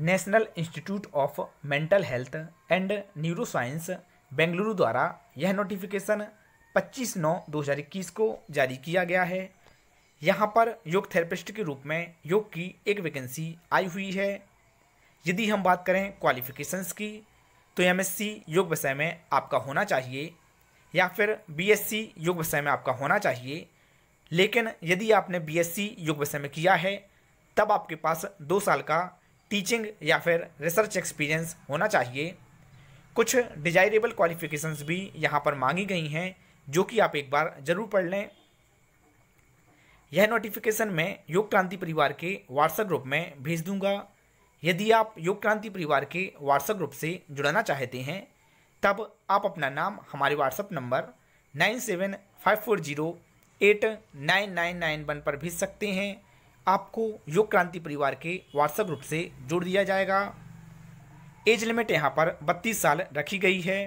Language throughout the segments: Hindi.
national Institute of Mental Health and Neuro Science Bengaluru द्वारा यह नोटिफिकेशन 25 नौ 2021 को जारी किया गया है यहाँ पर योग थेरेपिस्ट के रूप में योग की एक वैकेंसी आई हुई है यदि हम बात करें क्वालिफिकेशंस की तो एमएससी योग विषय में आपका होना चाहिए या फिर बीएससी योग विषय में आपका होना चाहिए लेकिन यदि आपने बीएससी योग विषय में किया है तब आपके पास दो साल का टीचिंग या फिर रिसर्च एक्सपीरियंस होना चाहिए कुछ डिजायरेबल क्वालिफिकेशंस भी यहाँ पर मांगी गई हैं जो कि आप एक बार ज़रूर पढ़ लें यह नोटिफिकेशन मैं योग क्रांति परिवार के व्हाट्सएप ग्रुप में भेज दूंगा यदि आप योग क्रांति परिवार के व्हाट्सएप ग्रुप से जुड़ना चाहते हैं तब आप अपना नाम हमारे WhatsApp number nine seven five four zero eight nine nine nine one पर भेज सकते हैं आपको योग क्रांति परिवार के व्हाट्सएप ग्रुप से जोड़ दिया जाएगा एज लिमिट यहाँ पर बत्तीस साल रखी गई है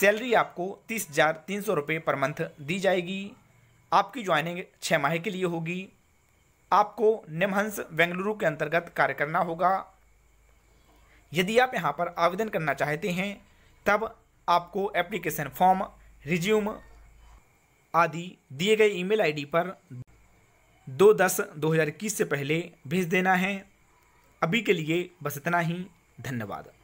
सैलरी आपको तीस हज़ार तीन सौ रुपये पर मंथ दी जाएगी आपकी ज्वाइनिंग छः माह के लिए होगी आपको निमहंस बेंगलुरु के अंतर्गत कार्य करना होगा यदि आप यहाँ पर आवेदन करना चाहते हैं तब आपको एप्लीकेशन फॉर्म रिज्यूम आदि दिए गए ईमेल आईडी पर दो दस दो हज़ार इक्कीस से पहले भेज देना है अभी के लिए बस इतना ही धन्यवाद